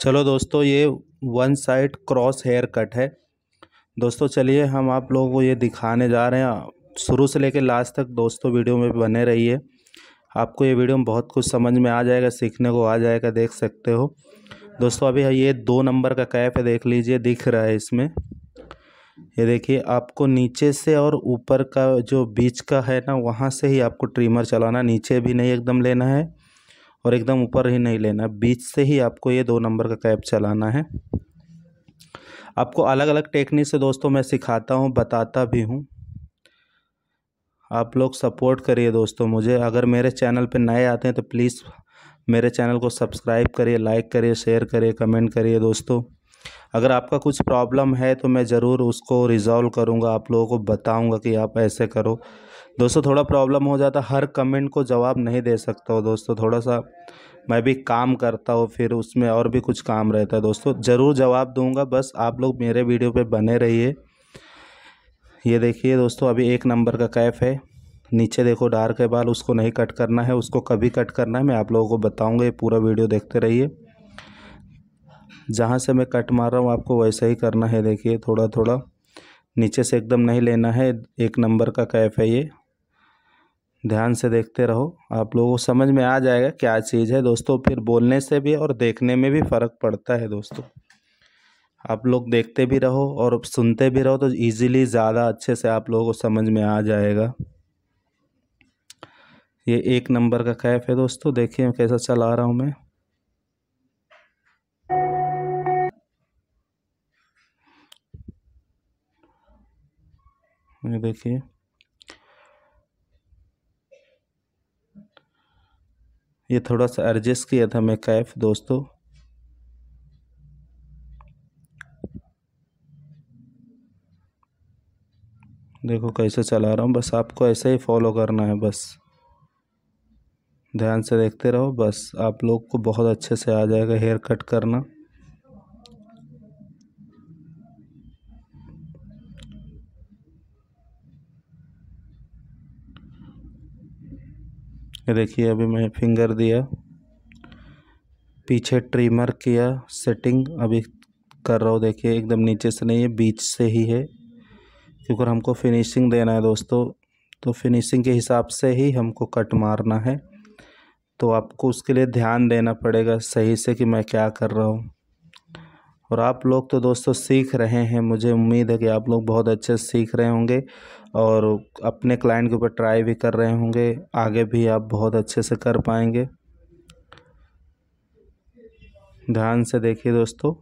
चलो दोस्तों ये one side cross haircut है दोस्तों चलिए हम आप लोगों को ये दिखाने जा रहे हैं शुरू से लेकर लास्ट तक दोस्तों वीडियो में बने रहिए आपको ये वीडियो में बहुत कुछ समझ में आ जाएगा सीखने को आ जाएगा देख सकते हो दोस्तों अभी ये दो नंबर का कैप है देख लीजिए दिख रहा है इसमें ये देखिए आपको नीचे से और ऊपर का जो बीच का है ना वहाँ से ही आपको ट्रिमर चलाना नीचे भी नहीं एकदम लेना है और एकदम ऊपर ही नहीं लेना बीच से ही आपको ये दो नंबर का कैप चलाना है आपको अलग अलग टेक्निक से दोस्तों मैं सिखाता हूँ बताता भी हूँ आप लोग सपोर्ट करिए दोस्तों मुझे अगर मेरे चैनल पे नए आते हैं तो प्लीज़ मेरे चैनल को सब्सक्राइब करिए लाइक करिए शेयर करिए कमेंट करिए दोस्तों अगर आपका कुछ प्रॉब्लम है तो मैं ज़रूर उसको रिज़ॉल्व करूँगा आप लोगों को बताऊँगा कि आप ऐसे करो दोस्तों थोड़ा प्रॉब्लम हो जाता हर कमेंट को जवाब नहीं दे सकता हो दोस्तों थोड़ा सा मैं भी काम करता हूँ फिर उसमें और भी कुछ काम रहता है दोस्तों ज़रूर जवाब दूंगा बस आप लोग मेरे वीडियो पे बने रहिए ये देखिए दोस्तों अभी एक नंबर का कैफ है नीचे देखो डार्क है बाल उसको नहीं कट करना है उसको कभी कट करना है मैं आप लोगों को बताऊँगा ये पूरा वीडियो देखते रहिए जहाँ से मैं कट मार रहा हूँ आपको वैसा ही करना है देखिए थोड़ा थोड़ा नीचे से एकदम नहीं लेना है एक नंबर का कैफ है ये ध्यान से देखते रहो आप लोगों को समझ में आ जाएगा क्या चीज़ है दोस्तों फिर बोलने से भी और देखने में भी फ़र्क पड़ता है दोस्तों आप लोग देखते भी रहो और सुनते भी रहो तो इजीली ज़्यादा अच्छे से आप लोगों को समझ में आ जाएगा ये एक नंबर का कैफ है दोस्तों देखिए कैसा चला रहा हूँ मैं देखिए ये थोड़ा सा एडजस्ट किया था मैं कैफ दोस्तों देखो कैसे चला रहा हूँ बस आपको ऐसे ही फॉलो करना है बस ध्यान से देखते रहो बस आप लोग को बहुत अच्छे से आ जाएगा हेयर कट करना ये देखिए अभी मैं फिंगर दिया पीछे ट्रिमर किया सेटिंग अभी कर रहा हूँ देखिए एकदम नीचे से नहीं है बीच से ही है क्योंकि हमको फिनिशिंग देना है दोस्तों तो फिनिशिंग के हिसाब से ही हमको कट मारना है तो आपको उसके लिए ध्यान देना पड़ेगा सही से कि मैं क्या कर रहा हूँ और आप लोग तो दोस्तों सीख रहे हैं मुझे उम्मीद है कि आप लोग बहुत अच्छे से सीख रहे होंगे और अपने क्लाइंट के ऊपर ट्राई भी कर रहे होंगे आगे भी आप बहुत अच्छे से कर पाएंगे ध्यान से देखिए दोस्तों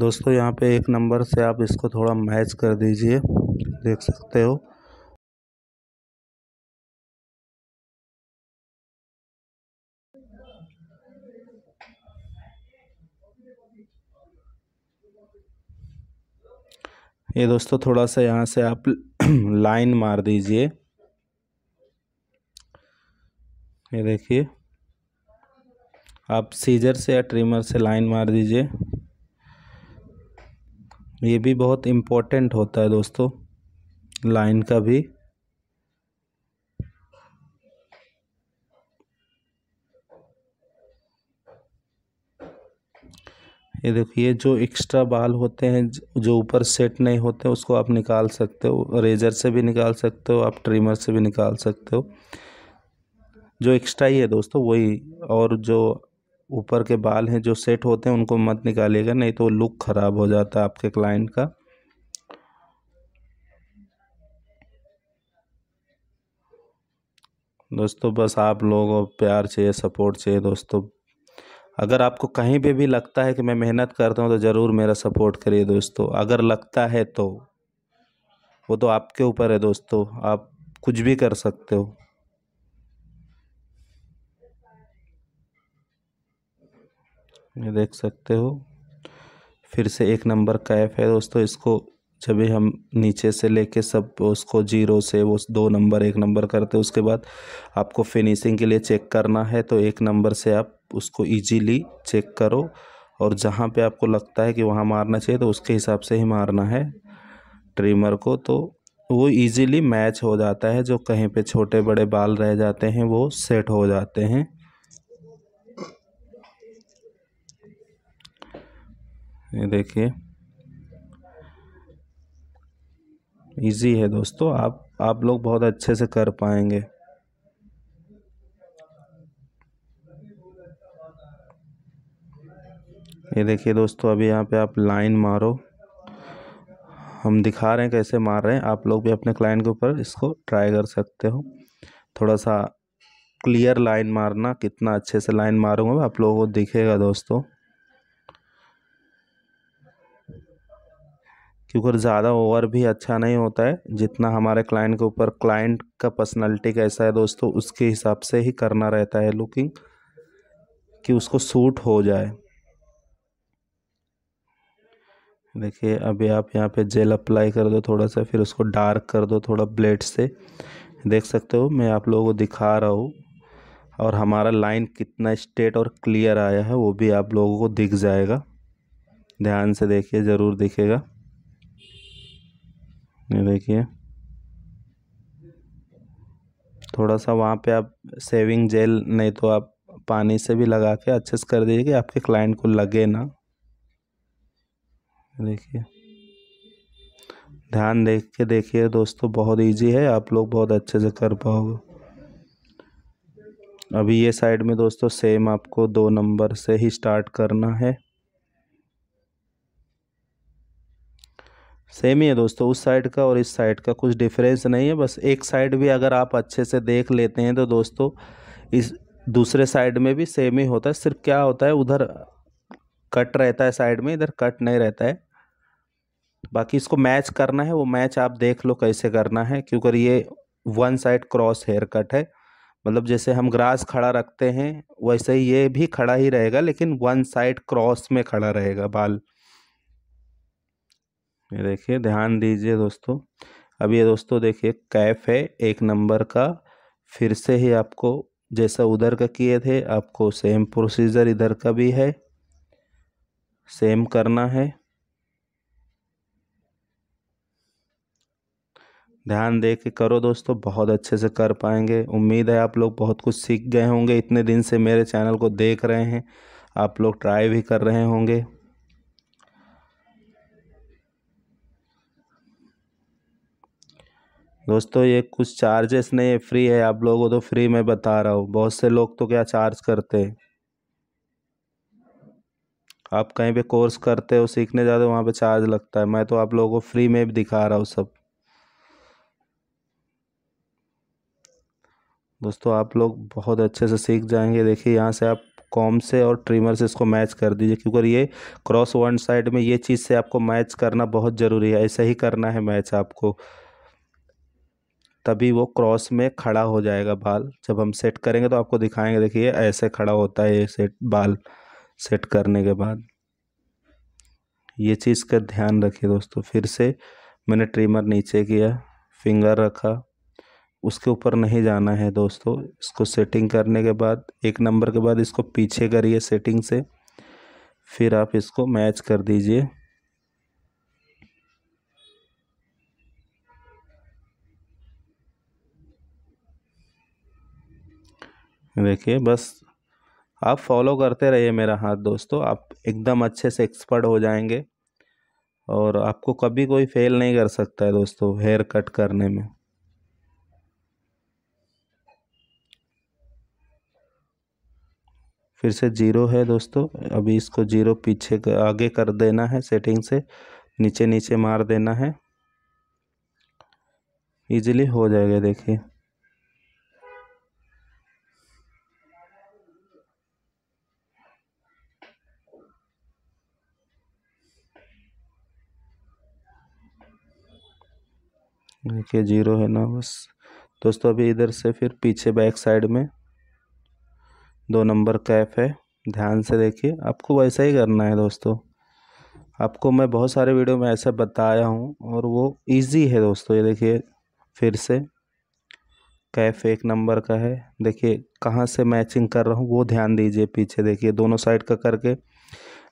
दोस्तों यहाँ पे एक नंबर से आप इसको थोड़ा मैच कर दीजिए देख सकते हो ये दोस्तों थोड़ा सा यहाँ से आप लाइन मार दीजिए ये देखिए आप सीजर से या ट्रिमर से लाइन मार दीजिए ये भी बहुत इम्पोर्टेंट होता है दोस्तों लाइन का भी ये देखिए जो एक्स्ट्रा बाल होते हैं जो ऊपर सेट नहीं होते उसको आप निकाल सकते हो रेजर से भी निकाल सकते हो आप ट्रिमर से भी निकाल सकते हो जो एक्स्ट्रा ही है दोस्तों वही और जो ऊपर के बाल हैं जो सेट होते हैं उनको मत निकालिएगा नहीं तो लुक ख़राब हो जाता है आपके क्लाइंट का दोस्तों बस आप लोगों प्यार चाहिए सपोर्ट चाहिए दोस्तों अगर आपको कहीं पे भी लगता है कि मैं मेहनत करता हूँ तो ज़रूर मेरा सपोर्ट करिए दोस्तों अगर लगता है तो वो तो आपके ऊपर है दोस्तों आप कुछ भी कर सकते हो ये देख सकते हो फिर से एक नंबर कैफ है दोस्तों इसको जब भी हम नीचे से लेके सब उसको जीरो से वो दो नंबर एक नंबर करते उसके बाद आपको फिनिशिंग के लिए चेक करना है तो एक नंबर से आप उसको ईजीली चेक करो और जहाँ पे आपको लगता है कि वहाँ मारना चाहिए तो उसके हिसाब से ही मारना है ट्रिमर को तो वो इजीली मैच हो जाता है जो कहीं पे छोटे बड़े बाल रह जाते हैं वो सेट हो जाते हैं ये देखिए इजी है दोस्तों आप आप लोग बहुत अच्छे से कर पाएंगे ये देखिए दोस्तों अभी यहाँ पे आप लाइन मारो हम दिखा रहे हैं कैसे मार रहे हैं आप लोग भी अपने क्लाइंट के ऊपर इसको ट्राई कर सकते हो थोड़ा सा क्लियर लाइन मारना कितना अच्छे से लाइन मारूंगा आप लोगों को दिखेगा दोस्तों क्योंकि ज़्यादा ओवर भी अच्छा नहीं होता है जितना हमारे क्लाइंट के ऊपर क्लाइंट का पर्सनालिटी कैसा है दोस्तों उसके हिसाब से ही करना रहता है लुकिंग कि उसको सूट हो जाए देखिए अभी आप यहाँ पे जेल अप्लाई कर दो थोड़ा सा फिर उसको डार्क कर दो थोड़ा ब्लेड से देख सकते हो मैं आप लोगों को दिखा रहा हूँ और हमारा लाइन कितना स्ट्रेट और क्लियर आया है वो भी आप लोगों को दिख जाएगा ध्यान से देखिए ज़रूर दिखेगा ये देखिए थोड़ा सा वहाँ पे आप सेविंग जेल नहीं तो आप पानी से भी लगा के अच्छे से कर दीजिए कि आपके क्लाइंट को लगे ना देखिए ध्यान देख के देखिए दोस्तों बहुत इजी है आप लोग बहुत अच्छे से कर पाओगे अभी ये साइड में दोस्तों सेम आपको दो नंबर से ही स्टार्ट करना है सेम ही है दोस्तों उस साइड का और इस साइड का कुछ डिफरेंस नहीं है बस एक साइड भी अगर आप अच्छे से देख लेते हैं तो दोस्तों इस दूसरे साइड में भी सेम ही होता है सिर्फ क्या होता है उधर कट रहता है साइड में इधर कट नहीं रहता है बाकी इसको मैच करना है वो मैच आप देख लो कैसे करना है क्योंकि ये one side cross haircut है मतलब जैसे हम ग्रास खड़ा रखते हैं वैसे ही ये भी खड़ा ही रहेगा लेकिन वन साइड क्रॉस में खड़ा रहेगा बाल ये देखिए ध्यान दीजिए दोस्तों अब ये दोस्तों देखिए कैफ है एक नंबर का फिर से ही आपको जैसा उधर का किए थे आपको सेम प्रोसीजर इधर का भी है सेम करना है ध्यान दे के करो दोस्तों बहुत अच्छे से कर पाएंगे उम्मीद है आप लोग बहुत कुछ सीख गए होंगे इतने दिन से मेरे चैनल को देख रहे हैं आप लोग ट्राई भी कर रहे होंगे दोस्तों ये कुछ चार्जेस नहीं है फ्री है आप लोगों को तो फ्री में बता रहा हूँ बहुत से लोग तो क्या चार्ज करते हैं आप कहीं पे कोर्स करते हो सीखने जाते हो वहाँ पे चार्ज लगता है मैं तो आप लोगों को फ्री में भी दिखा रहा हूँ सब दोस्तों आप लोग बहुत अच्छे से सीख जाएंगे देखिए यहाँ से आप कॉम से और ट्रिमर से इसको मैच कर दीजिए क्योंकि ये क्रॉस वन साइड में ये चीज़ से आपको मैच करना बहुत ज़रूरी है ऐसे ही करना है मैच आपको तभी वो क्रॉस में खड़ा हो जाएगा बाल जब हम सेट करेंगे तो आपको दिखाएंगे देखिए ऐसे खड़ा होता है ये सेट बाल सेट करने के बाद ये चीज़ का ध्यान रखिए दोस्तों फिर से मैंने ट्रिमर नीचे किया फिंगर रखा उसके ऊपर नहीं जाना है दोस्तों इसको सेटिंग करने के बाद एक नंबर के बाद इसको पीछे करिए सेटिंग से फिर आप इसको मैच कर दीजिए देखिए बस आप फॉलो करते रहिए मेरा हाथ दोस्तों आप एकदम अच्छे से एक्सपर्ट हो जाएंगे और आपको कभी कोई फेल नहीं कर सकता है दोस्तों हेयर कट करने में फिर से जीरो है दोस्तों अभी इसको जीरो पीछे आगे कर देना है सेटिंग से नीचे नीचे मार देना है इजीली हो जाएगा देखिए देखिए जीरो है ना बस दोस्तों अभी इधर से फिर पीछे बैक साइड में दो नंबर कैफ है ध्यान से देखिए आपको वैसा ही करना है दोस्तों आपको मैं बहुत सारे वीडियो में ऐसा बताया हूँ और वो इजी है दोस्तों ये देखिए फिर से कैफ एक नंबर का है देखिए कहाँ से मैचिंग कर रहा हूँ वो ध्यान दीजिए पीछे देखिए दोनों साइड का करके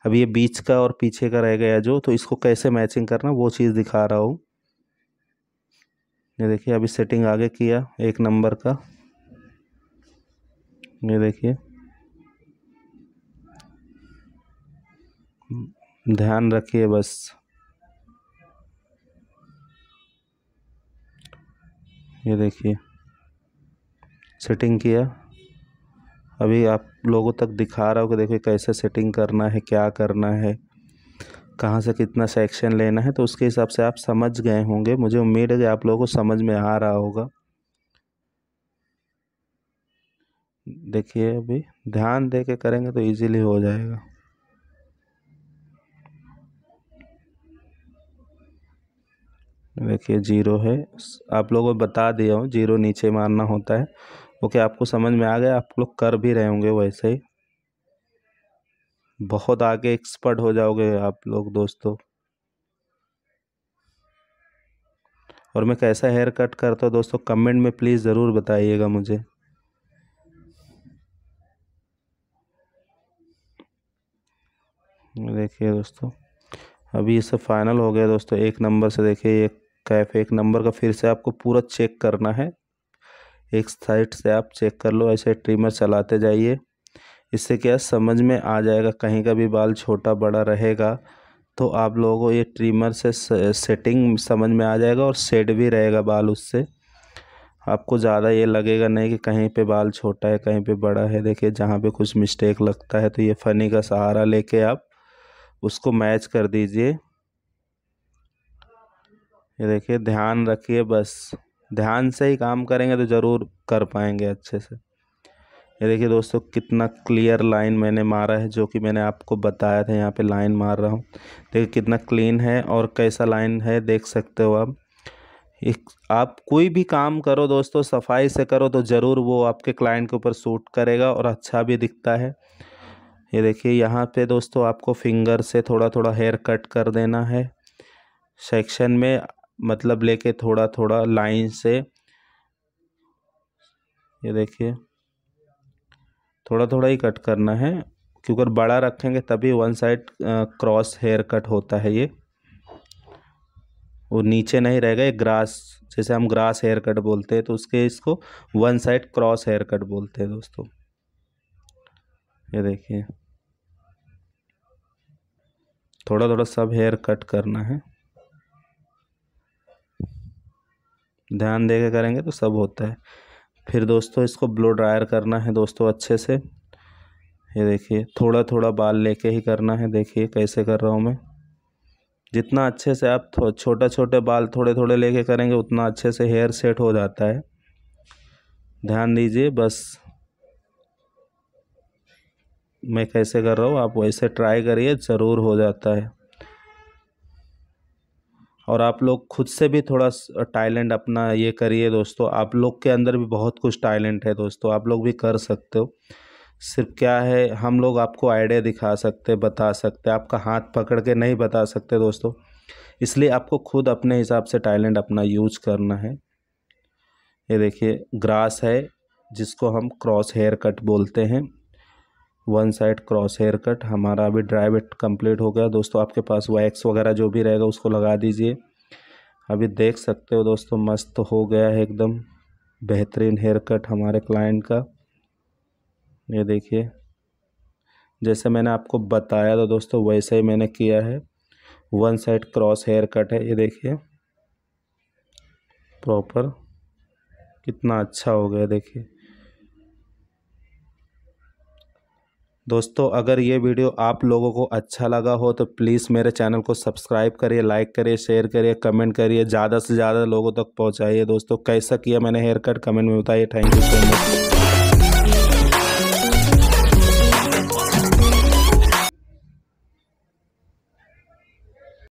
अब ये बीच का और पीछे का रह गया जो तो इसको कैसे मैचिंग करना वो चीज़ दिखा रहा हूँ ये देखिए अभी सेटिंग आगे किया एक नंबर का ये देखिए ध्यान रखिए बस ये देखिए सेटिंग किया अभी आप लोगों तक दिखा रहा हूँ कि देखिए कैसे सेटिंग करना है क्या करना है कहाँ से कितना सेक्शन लेना है तो उसके हिसाब से आप समझ गए होंगे मुझे उम्मीद है कि आप लोगों को समझ में आ रहा होगा देखिए अभी ध्यान दे के करेंगे तो इजीली हो जाएगा देखिए जीरो है आप लोगों को बता दिया हूँ जीरो नीचे मारना होता है ओके आपको समझ में आ गया आप लोग कर भी रहे होंगे वैसे ही बहुत आगे एक्सपर्ट हो जाओगे आप लोग दोस्तों और मैं कैसा हेयर कट करता हूँ दोस्तों कमेंट में प्लीज़ ज़रूर बताइएगा मुझे देखिए दोस्तों अभी ये सब फाइनल हो गया दोस्तों एक नंबर से देखिए ये कैफ एक नंबर का फिर से आपको पूरा चेक करना है एक साइड से आप चेक कर लो ऐसे ट्रिमर चलाते जाइए इससे क्या समझ में आ जाएगा कहीं का भी बाल छोटा बड़ा रहेगा तो आप लोगों को ये ट्रिमर से सेटिंग समझ में आ जाएगा और सेट भी रहेगा बाल उससे आपको ज़्यादा ये लगेगा नहीं कि कहीं पे बाल छोटा है कहीं पे बड़ा है देखिए जहाँ पे कुछ मिस्टेक लगता है तो ये फ़नी का सहारा लेके आप उसको मैच कर दीजिए ये देखिए ध्यान रखिए बस ध्यान से ही काम करेंगे तो ज़रूर कर पाएंगे अच्छे से ये देखिए दोस्तों कितना क्लियर लाइन मैंने मारा है जो कि मैंने आपको बताया था यहाँ पे लाइन मार रहा हूँ देखिए कितना क्लीन है और कैसा लाइन है देख सकते हो आप एक आप कोई भी काम करो दोस्तों सफाई से करो तो ज़रूर वो आपके क्लाइंट के ऊपर सूट करेगा और अच्छा भी दिखता है ये देखिए यहाँ पे दोस्तों आपको फिंगर से थोड़ा थोड़ा हेयर कट कर देना है सेक्शन में मतलब लेके थोड़ा थोड़ा लाइन से ये देखिए थोड़ा थोड़ा ही कट करना है क्योंकि बड़ा रखेंगे तभी one side cross haircut होता है ये वो नीचे नहीं रहेगा ये ग्रास जैसे हम ग्रास हेयर कट बोलते हैं तो उसके इसको one side cross haircut बोलते हैं दोस्तों ये देखिए थोड़ा थोड़ा सब हेयर कट करना है ध्यान देकर करेंगे तो सब होता है फिर दोस्तों इसको ब्लो ड्रायर करना है दोस्तों अच्छे से ये देखिए थोड़ा थोड़ा बाल लेके ही करना है देखिए कैसे कर रहा हूँ मैं जितना अच्छे से आप छोटे छोटे बाल थोड़े थोड़े लेके करेंगे उतना अच्छे से हेयर सेट हो जाता है ध्यान दीजिए बस मैं कैसे कर रहा हूँ आप वैसे ट्राई करिए ज़रूर हो जाता है और आप लोग खुद से भी थोड़ा टैलेंट अपना ये करिए दोस्तों आप लोग के अंदर भी बहुत कुछ टैलेंट है दोस्तों आप लोग भी कर सकते हो सिर्फ क्या है हम लोग आपको आइडिया दिखा सकते बता सकते आपका हाथ पकड़ के नहीं बता सकते दोस्तों इसलिए आपको खुद अपने हिसाब से टैलेंट अपना यूज करना है ये देखिए ग्रास है जिसको हम क्रॉस हेयर कट बोलते हैं one side cross haircut हमारा अभी ड्राइव कम्प्लीट हो गया दोस्तों आपके पास वैक्स वगैरह जो भी रहेगा उसको लगा दीजिए अभी देख सकते हो दोस्तों मस्त हो गया है एकदम बेहतरीन हेयर कट हमारे क्लाइंट का ये देखिए जैसे मैंने आपको बताया था दोस्तों वैसे ही मैंने किया है one side cross haircut है ये देखिए प्रॉपर कितना अच्छा हो गया देखिए दोस्तों अगर ये वीडियो आप लोगों को अच्छा लगा हो तो प्लीज़ मेरे चैनल को सब्सक्राइब करिए लाइक करिए शेयर करिए कमेंट करिए ज़्यादा से ज़्यादा लोगों तक पहुँचाइए दोस्तों कैसा किया मैंने हेयर कट कमेंट में बताइए थैंक यू सो मच